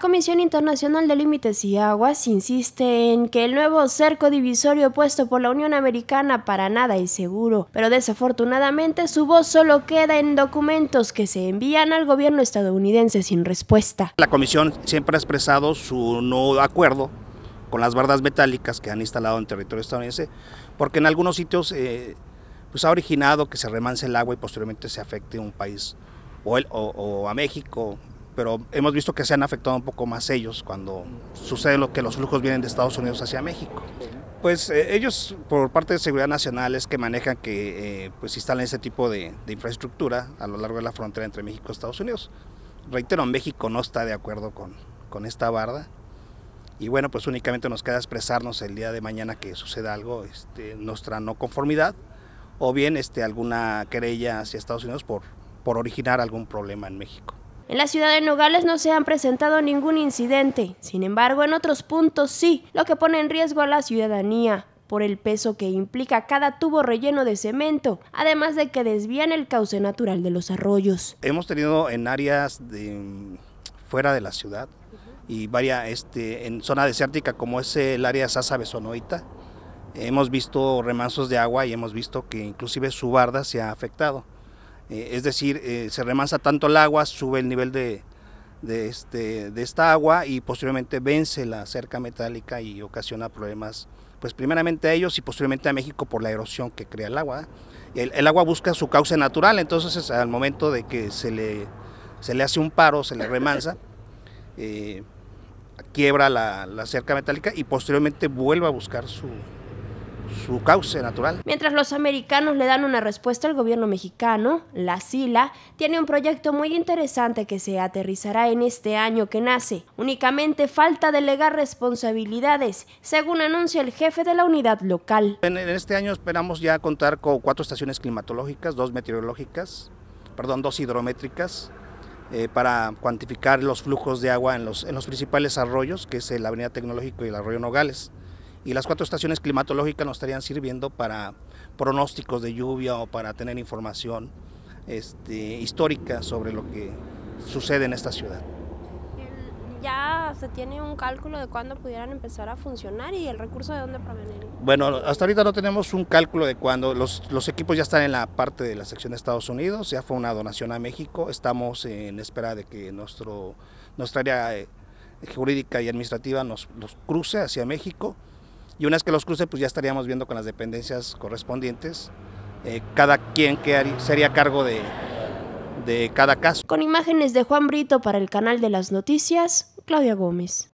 Comisión Internacional de Límites y Aguas insiste en que el nuevo cerco divisorio puesto por la Unión Americana para nada es seguro, pero desafortunadamente su voz solo queda en documentos que se envían al gobierno estadounidense sin respuesta. La Comisión siempre ha expresado su no acuerdo con las bardas metálicas que han instalado en territorio estadounidense, porque en algunos sitios eh, pues ha originado que se remance el agua y posteriormente se afecte a un país o a México pero hemos visto que se han afectado un poco más ellos cuando sucede lo que los flujos vienen de Estados Unidos hacia México. Pues eh, ellos, por parte de Seguridad Nacional, es que manejan que eh, pues ese tipo de, infraestructura a lo largo de la frontera entre México y Estados Unidos. Reitero, México no está de acuerdo con, con esta barda. Y bueno, pues únicamente nos queda expresarnos el día de mañana que suceda algo, este, nuestra no conformidad, o bien este, alguna querella hacia Estados Unidos por, por originar algún problema en México. En la ciudad de Nogales no se han presentado ningún incidente, sin embargo en otros puntos sí, lo que pone en riesgo a la ciudadanía por el peso que implica cada tubo relleno de cemento, además de que desvían el cauce natural de los arroyos. Hemos tenido en áreas de, fuera de la ciudad y varias, este, en zona desértica como es el área Sasa Besonoita, hemos visto remansos de agua y hemos visto que inclusive su barda se ha afectado. Eh, es decir, eh, se remansa tanto el agua, sube el nivel este, de, esta agua y posteriormente vence la cerca metálica y ocasiona problemas, pues primeramente a ellos y posteriormente a México por la erosión que crea el agua. ¿eh? El, agua busca su cauce natural, entonces al momento de que se le, se le hace un paro, se le remansa, quiebra la, la cerca metálica y posteriormente vuelve a buscar su, su cauce natural. Mientras los americanos le dan una respuesta al gobierno mexicano, la SILA tiene un proyecto muy interesante que se aterrizará en este año que nace. Únicamente falta delegar responsabilidades, según anuncia el jefe de la unidad local. En, este año esperamos ya contar con cuatro estaciones climatológicas, dos meteorológicas, perdón, dos hidrométricas, eh, para cuantificar los flujos de agua en los, en los principales arroyos, que es la Avenida Tecnológico y el Arroyo Nogales y las cuatro estaciones climatológicas nos estarían sirviendo para pronósticos de lluvia o para tener información este, histórica sobre lo que sucede en esta ciudad. ¿Ya se tiene un cálculo de cuándo pudieran empezar a funcionar y el recurso de dónde proviene? Bueno, hasta ahorita no tenemos un cálculo de cuándo. Los, equipos ya están en la parte de la sección de Estados Unidos, ya fue una donación a México. Estamos en espera de que nuestro, nuestra área eh, jurídica y administrativa nos, nos cruce hacia México y una vez que los cruce, pues ya estaríamos viendo con las dependencias correspondientes eh, cada quien que sería cargo de cada caso. Con imágenes de Juan Brito para el canal de las noticias, Claudia Gómez.